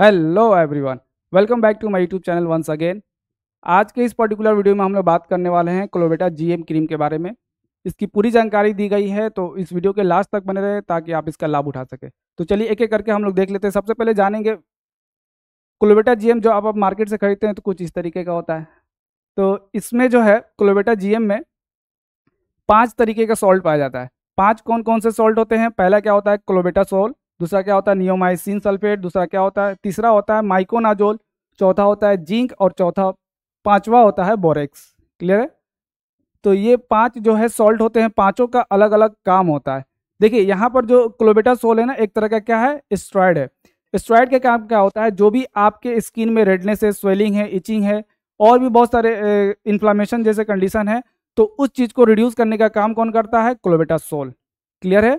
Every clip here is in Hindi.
hello everyone welcome back to my YouTube channel once again आज के इस पर्टिकुलर वीडियो में हम लोग बात करने वाले हैं क्लोबेटा जीएम क्रीम के बारे में इसकी पूरी जानकारी दी गई है तो इस वीडियो के लास्ट तक बने रहे ताकि आप इसका लाभ उठा सके तो चलिए एक एक करके हम लोग देख लेते हैं सबसे पहले जानेंगे क्लोबेटा जी जो आप, आप मार्केट से खरीदते हैं तो कुछ इस तरीके का होता है तो इसमें जो है क्लोबेटा जी में पाँच तरीके का सॉल्ट पाया जाता है पाँच कौन कौन से सॉल्ट होते हैं पहला क्या होता है क्लोबेटा सॉल्ट दूसरा क्या होता है नियोमाइसिन सल्फेट दूसरा क्या होता है तीसरा होता है माइकोनाजोल चौथा होता है जिंक और चौथा पांचवा होता है बोरेक्स क्लियर है तो ये पांच जो है सॉल्ट होते हैं पांचों का अलग अलग काम होता है देखिए यहाँ पर जो क्लोबेटा सोल है ना एक तरह का क्या है स्ट्रॉयड है स्ट्रॉयड का काम क्या होता है जो भी आपके स्किन में रेडनेस है स्वेलिंग है इचिंग है और भी बहुत सारे इन्फ्लामेशन जैसे कंडीशन है तो उस चीज़ को रिड्यूस करने का काम कौन करता है क्लोबेटा सोल क्लियर है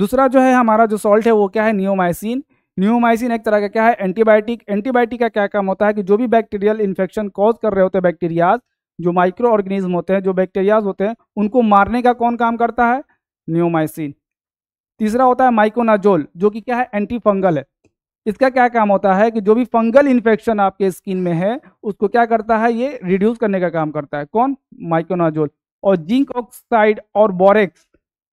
दूसरा जो है हमारा जो सॉल्ट है वो क्या है नियोमाइसिन न्यूमाइसिन एक तरह का क्या है एंटीबायोटिक एंटीबायोटिक का क्या काम होता है कि जो भी बैक्टीरियल इन्फेक्शन कॉज कर रहे होते हैं बैक्टीरियाज जो माइक्रो ऑर्गेनिज्म होते हैं जो बैक्टीरियाज होते हैं उनको मारने का कौन काम करता है न्यूमाइसिन तीसरा होता है माइकोनाजोल जो कि क्या है एंटी फंगल है इसका क्या काम होता है कि जो भी फंगल इन्फेक्शन आपके स्किन में है उसको क्या करता है ये रिड्यूस करने का काम करता है कौन माइकोनाजोल और जिंक ऑक्साइड और बोरेक्स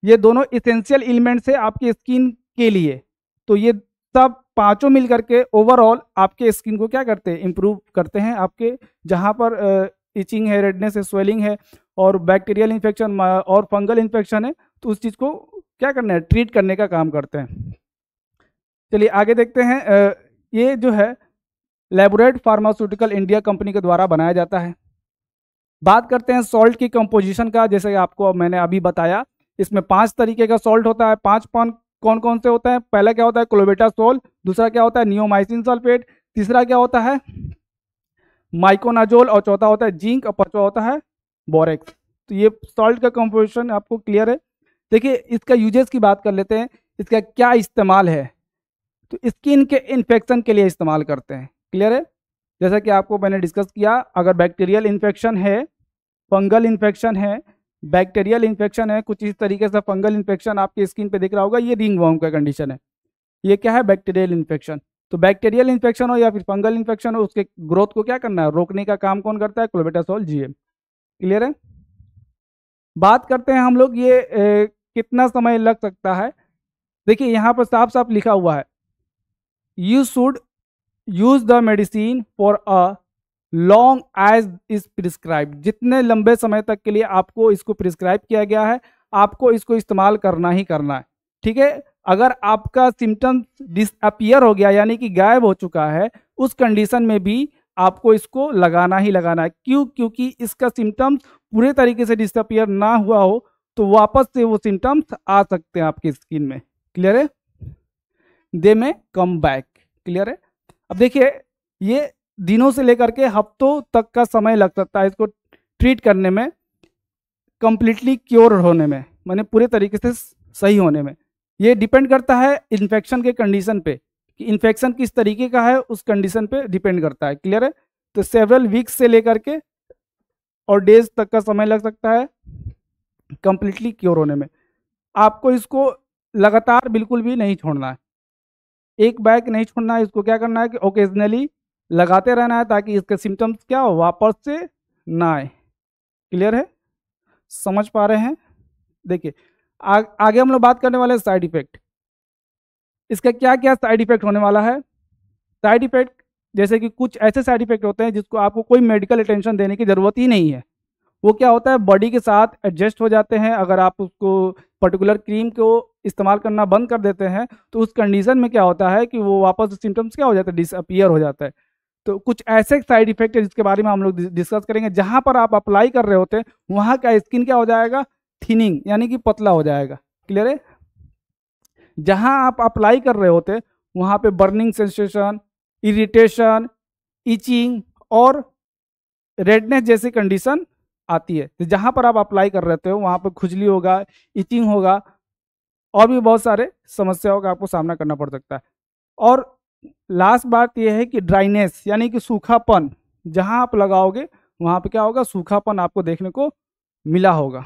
ये दोनों इसेंशियल एलिमेंट्स है आपकी स्किन के लिए तो ये सब पांचों मिल करके ओवरऑल आपके स्किन को क्या करते हैं इम्प्रूव करते हैं आपके जहाँ पर इचिंग है रेडनेस है स्वेलिंग है और बैक्टीरियल इन्फेक्शन और फंगल इन्फेक्शन है तो उस चीज़ को क्या करना है ट्रीट करने का काम करते हैं चलिए आगे देखते हैं ये जो है लेबोरेट फार्मास्यूटिकल इंडिया कंपनी के द्वारा बनाया जाता है बात करते हैं सॉल्ट की कंपोजिशन का जैसे आपको मैंने अभी बताया इसमें पांच तरीके का सॉल्ट होता है पांच पान कौन कौन से होते हैं पहला क्या होता है क्लोबेटा सोल दूसरा क्या होता है नियोमाइसिन सल्फेट तीसरा क्या होता है माइकोनाजोल और चौथा होता है जिंक और पांचवा होता है बोरेक्स तो ये सॉल्ट का कंपोजिशन आपको क्लियर है देखिए इसका यूजेस की बात कर लेते हैं इसका क्या इस्तेमाल है तो स्किन के इन्फेक्शन के लिए इस्तेमाल करते हैं क्लियर है जैसा कि आपको मैंने डिस्कस किया अगर बैक्टीरियल इन्फेक्शन है फंगल इन्फेक्शन है बैक्टीरियल इन्फेक्शन है कुछ इस तरीके से फंगल इन्फेक्शन आपके स्किन पे दिख रहा होगा ये रिंग वॉम का कंडीशन है ये क्या है बैक्टीरियल इन्फेक्शन तो बैक्टीरियल इन्फेक्शन हो या फिर फंगल इन्फेक्शन हो उसके ग्रोथ को क्या करना है रोकने का काम कौन करता है क्लोबेटासोल जीएम क्लियर है बात करते हैं हम लोग ये ए, कितना समय लग सकता है देखिए यहाँ पर साफ साफ लिखा हुआ है you should use the medicine for a long as is prescribe जितने लंबे समय तक के लिए आपको इसको प्रिस्क्राइब किया गया है आपको इसको इस्तेमाल करना ही करना है ठीक है अगर आपका सिम्टम्स डिसअपियर हो गया यानी कि गायब हो चुका है उस कंडीशन में भी आपको इसको लगाना ही लगाना है क्यों क्योंकि इसका सिम्टम्स पूरे तरीके से डिसअपियर ना हुआ हो तो वापस से वो सिम्टम्स आ सकते हैं आपके स्किन में क्लियर है दे में कम बैक क्लियर है अब देखिए ये दिनों से लेकर के हफ्तों तक का समय लग सकता है इसको ट्रीट करने में कम्प्लीटली क्योर होने में मैंने पूरे तरीके से सही होने में ये डिपेंड करता है इन्फेक्शन के कंडीशन पे कि इन्फेक्शन किस तरीके का है उस कंडीशन पे डिपेंड करता है क्लियर है तो सेवरल वीक्स से लेकर के और डेज तक का समय लग सकता है कम्प्लीटली क्योर होने में आपको इसको लगातार बिल्कुल भी नहीं छोड़ना है एक बैग नहीं छोड़ना है इसको क्या करना है कि ओकेजनली लगाते रहना है ताकि इसके सिम्टम्स क्या वापस से ना आए क्लियर है समझ पा रहे हैं देखिए आगे हम लोग बात करने वाले हैं साइड इफेक्ट इसका क्या क्या साइड इफेक्ट होने वाला है साइड इफेक्ट जैसे कि कुछ ऐसे साइड इफेक्ट होते हैं जिसको आपको कोई मेडिकल अटेंशन देने की ज़रूरत ही नहीं है वो क्या होता है बॉडी के साथ एडजस्ट हो जाते हैं अगर आप उसको पर्टिकुलर क्रीम को इस्तेमाल करना बंद कर देते हैं तो उस कंडीशन में क्या होता है कि वो वापस सिम्टम्स क्या हो जाते हैं डिसअपियर हो जाता है तो कुछ ऐसे साइड इफेक्ट है जिसके बारे में हम लोग डिस्कस करेंगे जहां पर आप अप्लाई कर रहे होते हैं वहां का स्किन क्या हो जाएगा थिनिंग यानी कि पतला हो जाएगा क्लियर है जहां आप अप्लाई कर रहे होते वहां पे बर्निंग सेंसेशन इरिटेशन इचिंग और रेडनेस जैसी कंडीशन आती है तो जहां पर आप अप्लाई कर रहे हो वहां पर खुजली होगा इचिंग होगा और भी बहुत सारे समस्याओं का आपको सामना करना पड़ सकता है और लास्ट बात यह है कि ड्राइनेस यानी कि सूखापन जहाँ आप लगाओगे वहाँ पे क्या होगा सूखापन आपको देखने को मिला होगा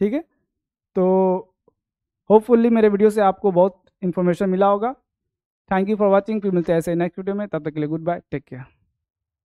ठीक है तो होपफुल्ली मेरे वीडियो से आपको बहुत इन्फॉर्मेशन मिला होगा थैंक यू फॉर वॉचिंग फिर मिलते हैं ऐसे नेक्स्ट वीडियो में तब तक के लिए गुड बाय टेक केयर